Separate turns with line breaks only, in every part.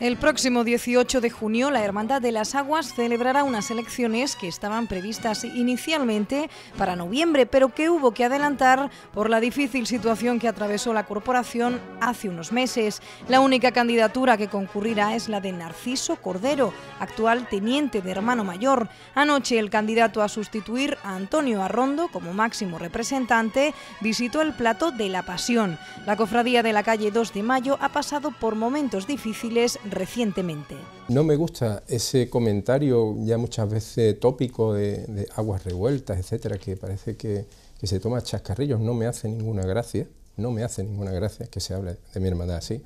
El próximo 18 de junio, la Hermandad de las Aguas celebrará unas elecciones que estaban previstas inicialmente para noviembre, pero que hubo que adelantar por la difícil situación que atravesó la corporación hace unos meses. La única candidatura que concurrirá es la de Narciso Cordero, actual teniente de hermano mayor. Anoche, el candidato a sustituir a Antonio Arrondo como máximo representante visitó el plato de la Pasión. La cofradía de la calle 2 de Mayo ha pasado por momentos difíciles recientemente.
No me gusta ese comentario ya muchas veces tópico de, aguas revueltas, etcétera, que parece que, se toma chascarrillos. No me hace ninguna gracia, no me hace ninguna gracia que se hable de mi hermandad así.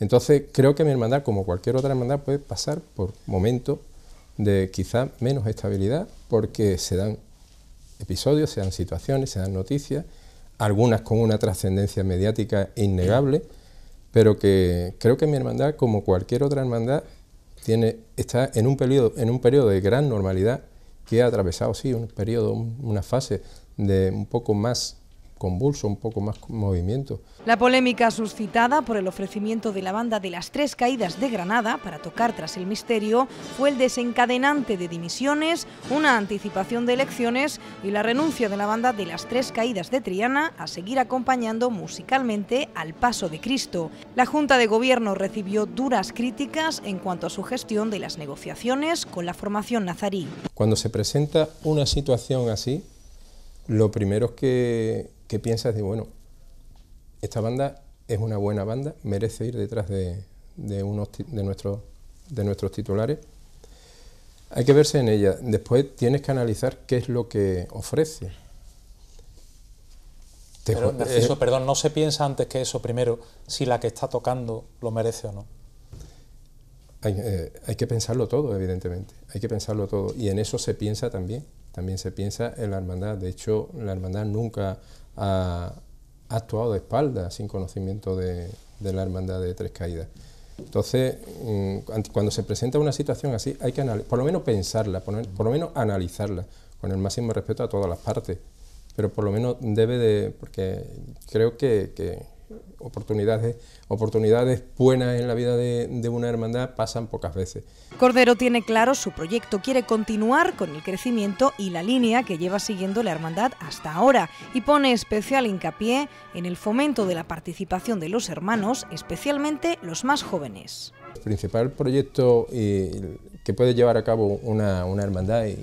Entonces creo que mi hermandad, como cualquier otra hermandad, puede pasar por momentos de quizá menos estabilidad porque se dan episodios, se dan situaciones, se dan noticias, algunas con una trascendencia mediática innegable pero que creo que mi hermandad, como cualquier otra hermandad, tiene, está en un, periodo, en un periodo de gran normalidad que ha atravesado, sí, un periodo, una fase de un poco más convulso, un poco más movimiento.
La polémica suscitada por el ofrecimiento de la banda de las tres caídas de Granada para tocar tras el misterio fue el desencadenante de dimisiones, una anticipación de elecciones y la renuncia de la banda de las tres caídas de Triana a seguir acompañando musicalmente al paso de Cristo. La Junta de Gobierno recibió duras críticas en cuanto a su gestión de las negociaciones con la formación nazarí.
Cuando se presenta una situación así, lo primero que, piensas de, bueno, esta banda es una buena banda, merece ir detrás de, de, unos, de, nuestros, de nuestros titulares. Hay que verse en ella. Después tienes que analizar qué es lo que ofrece. Pero, eh, perdón, ¿no se piensa antes que eso primero si la que está tocando lo merece o no? hay eh, que pensarlo todo, evidentemente. Hay que pensarlo todo. Y en eso se piensa también también se piensa en la hermandad. De hecho, la hermandad nunca ha, actuado de espaldas sin conocimiento de, la hermandad de Tres Caídas. Entonces, mm, cuando se presenta una situación así, hay que por lo menos pensarla, por, lo menos analizarla, con el máximo respeto a todas las partes. Pero por lo menos debe de, porque creo que oportunidades, oportunidades buenas en la vida de, una hermandad pasan pocas veces.
Cordero tiene claro su proyecto, quiere continuar con el crecimiento y la línea que lleva siguiendo la hermandad hasta ahora y pone especial hincapié en el fomento de la participación de los hermanos, especialmente los más jóvenes.
El principal proyecto eh, que puede llevar a cabo una, hermandad y,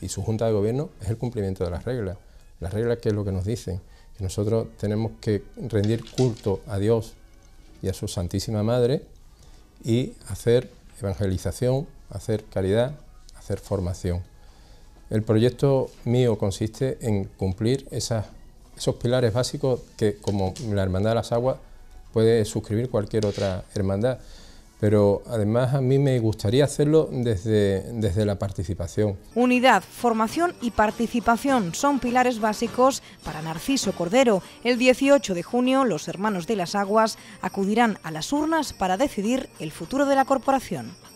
y su junta de gobierno es el cumplimiento de las reglas. Las reglas que es lo que nos dicen nosotros tenemos que rendir culto a Dios y a su Santísima Madre y hacer evangelización, hacer caridad, hacer formación. El proyecto mío consiste en cumplir esos pilares básicos que como la Hermandad de las Aguas puede suscribir cualquier otra hermandad pero además a mí me gustaría hacerlo desde, desde la participación.
Unidad, formación y participación son pilares básicos para Narciso Cordero. El 18 de junio los hermanos de las aguas acudirán a las urnas para decidir el futuro de la corporación.